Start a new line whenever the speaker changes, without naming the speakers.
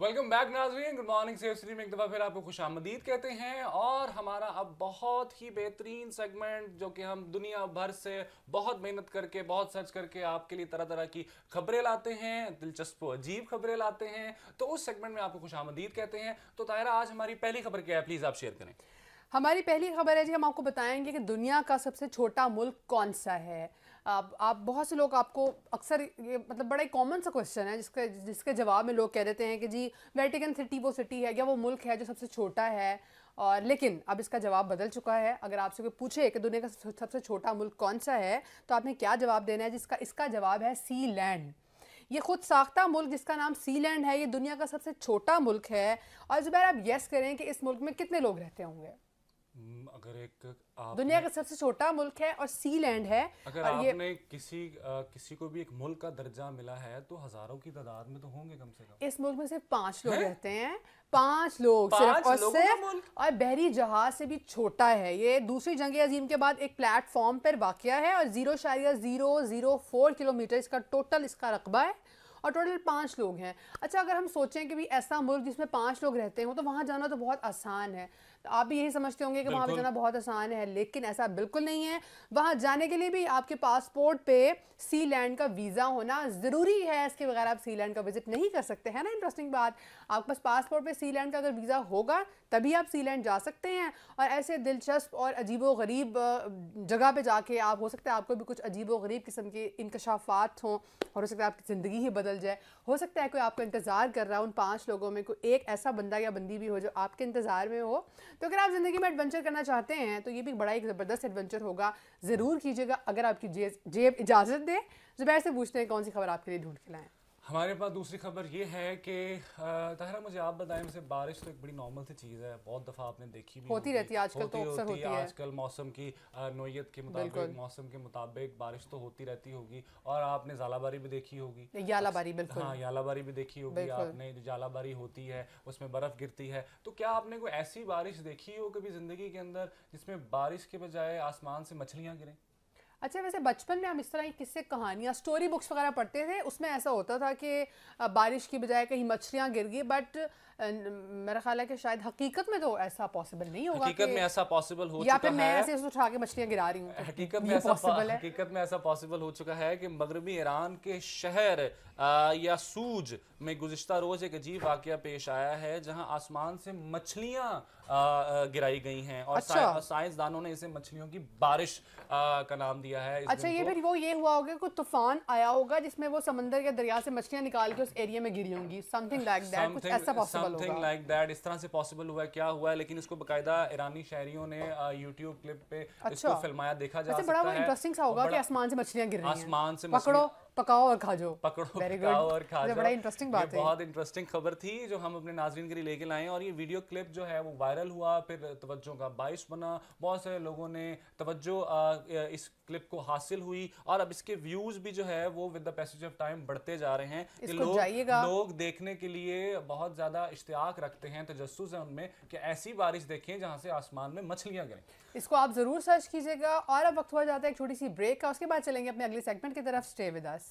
Welcome back नाजरीन good morning से stream एक दफ़ा फिर आपको खुश आमदीद कहते हैं और हमारा अब बहुत ही बेहतरीन सेगमेंट जो कि हम दुनिया भर से बहुत मेहनत करके बहुत सर्च करके आपके लिए तरह तरह की खबरें लाते हैं दिलचस्प अजीब खबरें लाते हैं तो उस सेगमेंट में आपको खुश आमदीद कहते हैं तो ताहरा आज हमारी पहली खबर क्या है प्लीज़ आप शेयर करें
हमारी पहली खबर है जी हम आपको बताएंगे कि दुनिया का सबसे छोटा मुल्क कौन सा है आप, आप बहुत से लोग आपको अक्सर ये मतलब बड़ा ही कॉमन सा क्वेश्चन है जिसके जिसके जवाब में लोग कह देते हैं कि जी वेटिकन सिटी वो सिटी है या वो मुल्क है जो सबसे छोटा है और लेकिन अब इसका जवाब बदल चुका है अगर आपसे कोई पूछे कि दुनिया का सबसे छोटा मुल्क कौन सा है तो आपने क्या जवाब देना है जिसका इसका जवाब है सी लैंड ये खुद साख्ता मुल्क जिसका नाम सी लैंड है ये दुनिया का सबसे छोटा मुल्क है और जुबैर आप येस करें कि इस मुल्क में कितने लोग रहते होंगे
अगर एक आप दुनिया का सबसे
छोटा मुल्क है और सी लैंड है अगर और आपने
ये, किसी आ, किसी को भी एक मुल्क का दर्जा मिला है तो हजारों की तादाद में तो होंगे कम से कम
इस मुल्क में सिर्फ पांच लोग है? रहते हैं पांच लोग पांच सिर्फ और सिर्फ और बहरी जहाज से भी छोटा है ये दूसरी जंग अजीम के बाद एक प्लेटफॉर्म पर वाक़ है और जीरो शायद जीरो जीरो फोर किलोमीटर इसका टोटल इसका रकबा है और टोटल पांच लोग हैं अच्छा अगर हम सोचें कि भी ऐसा मुल्क जिसमें पांच लोग रहते हो तो वहाँ जाना तो बहुत आसान है आप भी यही समझते होंगे कि वहाँ पर जाना बहुत आसान है लेकिन ऐसा बिल्कुल नहीं है वहाँ जाने के लिए भी आपके पासपोर्ट पे सी लैंड का वीज़ा होना ज़रूरी है इसके बगैर आप सी लैंड का विजिट नहीं कर सकते हैं ना इंटरेस्टिंग बात आपके पास पासपोर्ट पे सी लैंड का अगर वीज़ा होगा तभी आप सी लैंड जा सकते हैं और ऐसे दिलचस्प और व गरीब जगह पर जाके आप हो सकता है आपको भी कुछ अजीब गरीब किस्म के इंकशाफात हों और हो सकता है आपकी ज़िंदगी ही बदल जाए हो सकता है कोई आपका इंतज़ार कर रहा है उन पाँच लोगों में कोई एक ऐसा बंदा या बंदी भी हो जो आपके इंतज़ार में हो तो अगर आप ज़िंदगी में एडवेंचर करना चाहते हैं तो ये भी बड़ा एक ज़बरदस्त एडवेंचर होगा ज़रूर कीजिएगा अगर आपकी जेब इजाज़त दे ज़ुबैर से पूछते हैं कौन सी खबर आपके लिए ढूंढ के लाएं
हमारे पास दूसरी खबर ये है कि ताहरा मुझे आप बताएं वैसे बारिश तो एक बड़ी नॉर्मल सी चीज़ है बहुत दफ़ा आपने देखी भी होती रहती है आजकल होती तो होती, होती है आजकल मौसम की नोयत के मुताबिक मौसम के मुताबिक बारिश तो होती रहती होगी और आपने जालाबारी भी देखी होगी यालाबारी बिल्कुल हाँ यालाबारी भी देखी होगी आपने जो जालाबारी होती है उसमें बर्फ़ गिरती है तो क्या आपने कोई ऐसी बारिश देखी हो कभी ज़िंदगी के अंदर जिसमें बारिश के बजाय आसमान से मछलियाँ गिरें
अच्छा वैसे बचपन में हम इस तरह की किस्से कहानियाँ स्टोरी बुक्स वगैरह पढ़ते थे उसमें ऐसा होता था कि बारिश की बजाय कहीं मछलियाँ गिर गई बट मेरा ख्याल है कि शायद हकीकत में तो ऐसा पॉसिबल नहीं होगा हकीकत में ऐसा
पॉसिबल हो या फिर मैं ऐसे
उठा के मछलियाँ गिरा रही हूँ तो हकीकत में ऐसा पॉसिबल है
हकीकत में ऐसा पॉसिबल हो चुका है कि मगरबी ईरान के शहर या सूज में गुजशत रोज एक अजीब वाक्य पेश आया है जहाँ आसमान से मछलियाँ गिराई गई हैं और अच्छा। साइंसदानों ने इसे मछलियों की बारिश का नाम दिया दिया है अच्छा ये फिर
वो ये हुआ होगा कुछ तूफान आया होगा जिसमें वो समंदर या दरिया से मछलियां निकाल के उस एरिया में गिरी होंगी समथिंग लाइक दैट कुछ ऐसा पॉसिबल होगा समथिंग
लाइक दैट इस तरह से पॉसिबल हुआ क्या हुआ है लेकिन इसको बकायदा ईरानी शहरियों ने YouTube क्लिप पे इसको अच्छा। फिल्माया देखा जा सकता है बड़ा इंटरेस्टिंग सा होगा कि
आसमान से मछलियां गिर रही हैं आसमान से पकड़ो पकाओ और खा जो
पकड़ो पकाओ और खा जो बड़ा इंटरेस्टिंग बात है बहुत इंटरेस्टिंग खबर थी जो हम अपने नाजरीन के लिए लेके लाए और ये वीडियो क्लिप जो है वो वायरल हुआ फिर तवज्जो का बाइस बना बहुत सारे लोगों ने तवज्जो इस क्लिप को हासिल हुई और अब इसके व्यूज भी जो है वो with the passage of time बढ़ते जा रहे हैं कि लोग लोग देखने के लिए बहुत ज्यादा इश्तियाक रखते हैं तजस्स है उनमें कि ऐसी बारिश देखें जहाँ से आसमान में मछलियाँ गिरें
इसको आप जरूर सर्च कीजिएगा और अब वक्त हुआ जाता है एक छोटी सी ब्रेक का उसके बाद चलेंगे अपने अगले सेगमेंट की तरफ स्टे विद अस